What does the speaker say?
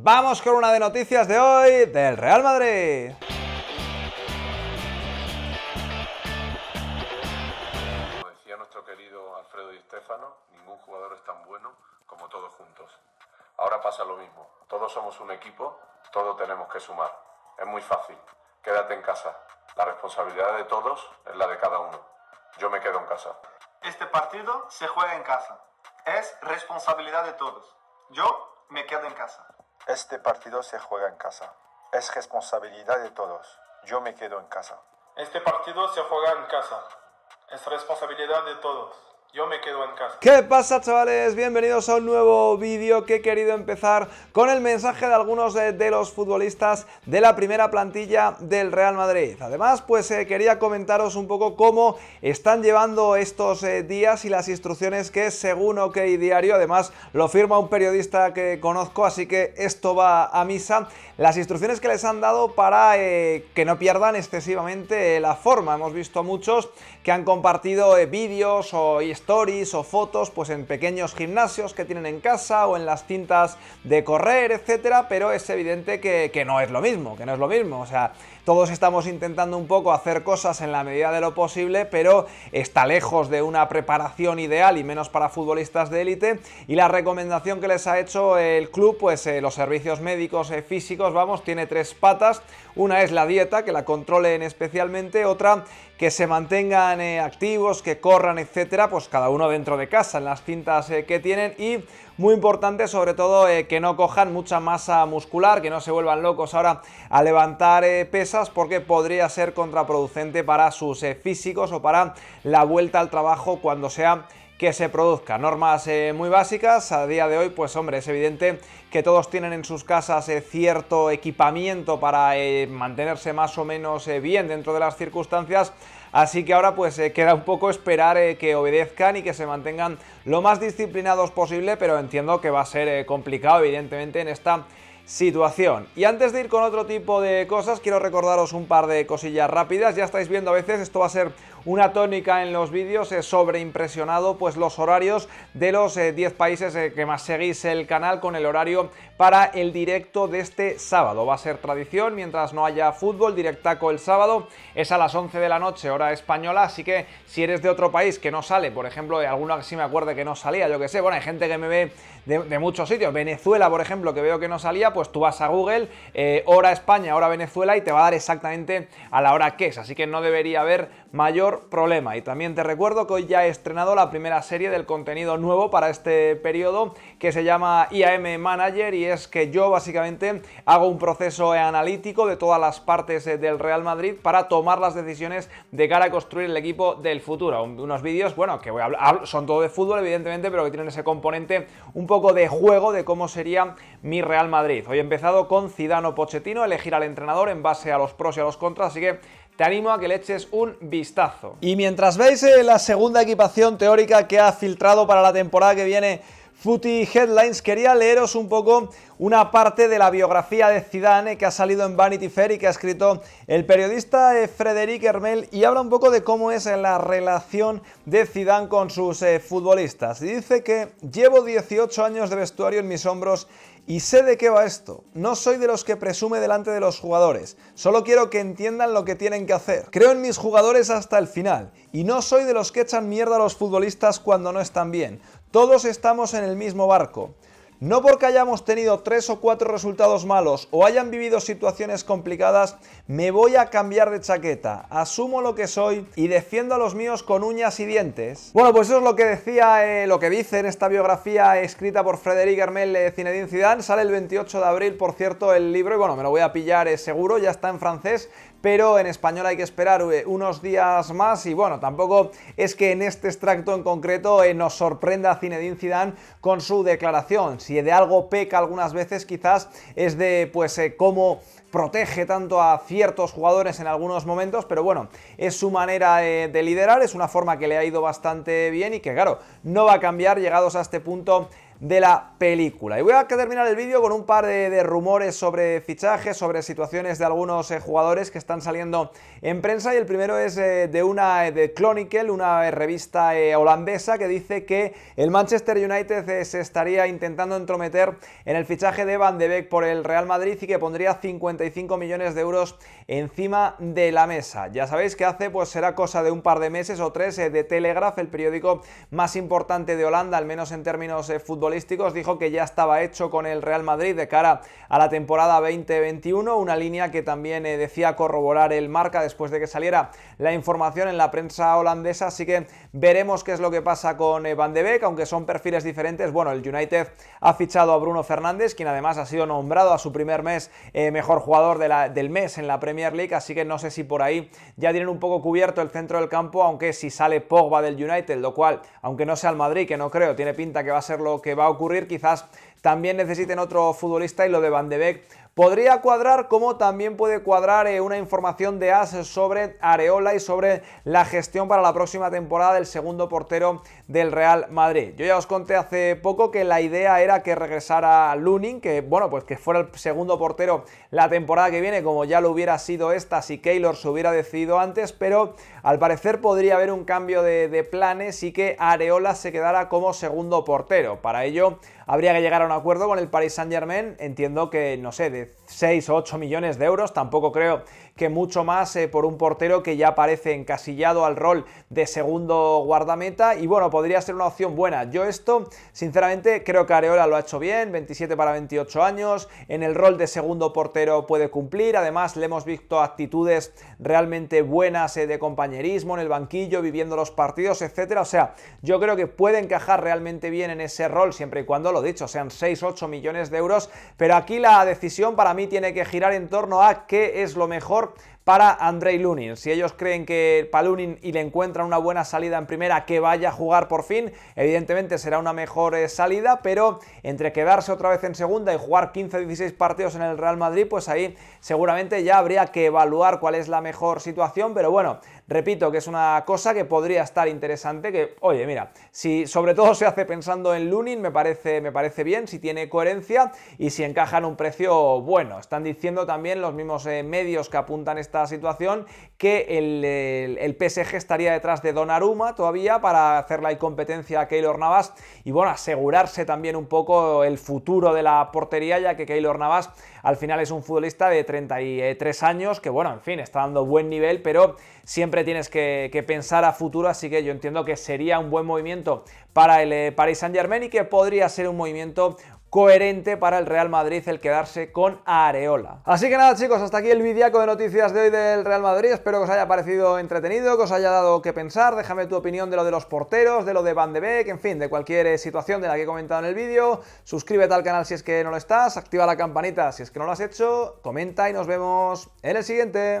Vamos con una de noticias de hoy del Real Madrid. Como decía nuestro querido Alfredo y Estefano, ningún jugador es tan bueno como todos juntos. Ahora pasa lo mismo. Todos somos un equipo, todos tenemos que sumar. Es muy fácil. Quédate en casa. La responsabilidad de todos es la de cada uno. Yo me quedo en casa. Este partido se juega en casa. Es responsabilidad de todos. Yo me quedo en casa. Este partido se juega en casa. Es responsabilidad de todos. Yo me quedo en casa. Este partido se juega en casa. Es responsabilidad de todos. Yo me quedo en casa. ¿Qué pasa chavales? Bienvenidos a un nuevo vídeo que he querido empezar con el mensaje de algunos de, los futbolistas de la primera plantilla del Real Madrid. Además, pues eh, quería comentaros un poco cómo están llevando estos eh, días y las instrucciones que según OK Diario, además lo firma un periodista que conozco, así que esto va a misa, las instrucciones que les han dado para eh, que no pierdan excesivamente la forma. Hemos visto muchos que han compartido vídeos o stories o fotos pues en pequeños gimnasios que tienen en casa o en las cintas de correr, etcétera, pero es evidente que, no es lo mismo, que no es lo mismo, o sea, todos estamos intentando un poco hacer cosas en la medida de lo posible, pero está lejos de una preparación ideal y menos para futbolistas de élite. Y la recomendación que les ha hecho el club, pues eh, los servicios médicos y eh, físicos, vamos, tiene tres patas. Una es la dieta, que la controlen especialmente. Otra que se mantengan eh, activos, que corran, etcétera, pues cada uno dentro de casa, en las cintas eh, que tienen y muy importante sobre todo eh, que no cojan mucha masa muscular, que no se vuelvan locos ahora a levantar pesas porque podría ser contraproducente para sus físicos o para la vuelta al trabajo cuando sea que se produzca. Normas eh, muy básicas, a día de hoy pues hombre, es evidente que todos tienen en sus casas eh, cierto equipamiento para eh, mantenerse más o menos bien dentro de las circunstancias, Así que ahora pues queda un poco esperar que obedezcan y que se mantengan lo más disciplinados posible, pero entiendo que va a ser complicado evidentemente en esta situación. Y antes de ir con otro tipo de cosas, quiero recordaros un par de cosillas rápidas. Ya estáis viendo a veces, esto va a ser una tónica en los vídeos, he sobreimpresionado pues los horarios de los 10 eh, países eh, que más seguís el canal con el horario para el directo de este sábado. Va a ser tradición, mientras no haya fútbol, directaco el sábado es a las 11 de la noche, hora española, así que si eres de otro país que no sale, por ejemplo, alguno que sí me acuerde que no salía, yo que sé, bueno, hay gente que me ve de muchos sitios, Venezuela, por ejemplo, que veo que no salía, pues tú vas a Google, eh, hora España, hora Venezuela y te va a dar exactamente a la hora que es. Así que no debería haber mayor problema. Y también te recuerdo que hoy ya he estrenado la primera serie del contenido nuevo para este periodo que se llama IAM Manager y es que yo básicamente hago un proceso analítico de todas las partes eh, del Real Madrid para tomar las decisiones de cara a construir el equipo del futuro. Unos vídeos, bueno, que voy a hablar, son todo de fútbol evidentemente, pero que tienen ese componente un poco de juego de cómo sería mi Real Madrid. Hoy he empezado con Cidano, Pochettino, elegir al entrenador en base a los pros y a los contras, así que te animo a que le eches un vistazo. Y mientras veis eh, la segunda equipación teórica que ha filtrado para la temporada que viene Footy Headlines, quería leeros un poco una parte de la biografía de Zidane que ha salido en Vanity Fair y que ha escrito el periodista eh, Frederick Hermel y habla un poco de cómo es la relación de Zidane con sus eh, futbolistas. Y dice que llevo 18 años de vestuario en mis hombros y sé de qué va esto. No soy de los que presume delante de los jugadores. Solo quiero que entiendan lo que tienen que hacer. Creo en mis jugadores hasta el final. Y no soy de los que echan mierda a los futbolistas cuando no están bien. Todos estamos en el mismo barco. No porque hayamos tenido tres o cuatro resultados malos o hayan vivido situaciones complicadas, me voy a cambiar de chaqueta, asumo lo que soy y defiendo a los míos con uñas y dientes. Bueno, pues eso es lo que decía, eh, lo que dice en esta biografía escrita por Frederic Hermel de Zinedine Zidane. Sale el 28 de abril, por cierto, el libro y bueno, me lo voy a pillar eh, seguro, ya está en francés, pero en español hay que esperar eh, unos días más y bueno, tampoco es que en este extracto en concreto nos sorprenda Zinedine Zidane con su declaración. Y de algo peca algunas veces quizás es de pues eh, cómo protege tanto a ciertos jugadores en algunos momentos, pero bueno, es su manera de, eh, de liderar, es una forma que le ha ido bastante bien y que claro, no va a cambiar llegados a este punto de la película. Y voy a terminar el vídeo con un par de, rumores sobre fichajes, sobre situaciones de algunos eh, jugadores que están saliendo en prensa. Y el primero es eh, de una eh, de Chronicle, una revista holandesa, que dice que el Manchester United se estaría intentando entrometer en el fichaje de Van de Beek por el Real Madrid y que pondría 55 millones de euros encima de la mesa. Ya sabéis que hace, pues será cosa de un par de meses o tres, de Telegraph, el periódico más importante de Holanda, al menos en términos de fútbol dijo que ya estaba hecho con el Real Madrid de cara a la temporada 2021, una línea que también eh, decía corroborar el marca después de que saliera la información en la prensa holandesa, así que veremos qué es lo que pasa con eh, Van de Beek, aunque son perfiles diferentes, bueno, el United ha fichado a Bruno Fernández, quien además ha sido nombrado a su primer mes eh, mejor jugador del mes en la Premier League, así que no sé si por ahí ya tienen un poco cubierto el centro del campo, aunque si sale Pogba del United, lo cual, aunque no sea el Madrid, que no creo, tiene pinta que va a ser lo que va a ocurrir, quizás también necesiten otro futbolista y lo de Van de Beek Podría cuadrar como también puede cuadrar eh, una información de AS sobre Areola y sobre la gestión para la próxima temporada del segundo portero del Real Madrid. Yo ya os conté hace poco que la idea era que regresara Lunin, que bueno, pues que fuera el segundo portero la temporada que viene, como ya lo hubiera sido esta si Keylor se hubiera decidido antes, pero al parecer podría haber un cambio de, de planes y que Areola se quedara como segundo portero. Para ello habría que llegar a un acuerdo con el Paris Saint Germain, entiendo que, no sé, de 6 o 8 millones de euros. Tampoco creo que mucho más eh, por un portero que ya parece encasillado al rol de segundo guardameta y bueno, podría ser una opción buena. Yo esto, sinceramente, creo que Areola lo ha hecho bien, 27 para 28 años, en el rol de segundo portero puede cumplir, además le hemos visto actitudes realmente buenas eh, de compañerismo en el banquillo, viviendo los partidos, etcétera, o sea, yo creo que puede encajar realmente bien en ese rol, siempre y cuando, lo dicho, sean 6, 8 millones de euros, pero aquí la decisión para mí tiene que girar en torno a qué es lo mejor партнер para Andrei Lunin. Si ellos creen que para Lunin y le encuentran una buena salida en primera, que vaya a jugar por fin, evidentemente será una mejor eh, salida, pero entre quedarse otra vez en segunda y jugar 15-16 partidos en el Real Madrid, pues ahí seguramente ya habría que evaluar cuál es la mejor situación, pero bueno, repito que es una cosa que podría estar interesante, que oye, mira, si sobre todo se hace pensando en Lunin, me parece, me parece bien, si tiene coherencia y si encaja en un precio bueno. Están diciendo también los mismos eh, medios que apuntan este esta situación que el, PSG estaría detrás de Aruma todavía para hacer la competencia a Keylor Navas y bueno, asegurarse también un poco el futuro de la portería ya que Keylor Navas al final es un futbolista de 33 años que bueno, en fin, está dando buen nivel pero siempre tienes que, que pensar a futuro así que yo entiendo que sería un buen movimiento para el eh, Paris Saint Germain y que podría ser un movimiento coherente para el Real Madrid el quedarse con Areola. Así que nada chicos, hasta aquí el videaco de noticias de hoy del Real Madrid, espero que os haya parecido entretenido, que os haya dado que pensar, déjame tu opinión de lo de los porteros, de lo de Van de Beek, en fin, de cualquier eh, situación de la que he comentado en el vídeo, suscríbete al canal si es que no lo estás, activa la campanita si es que no lo has hecho, comenta y nos vemos en el siguiente.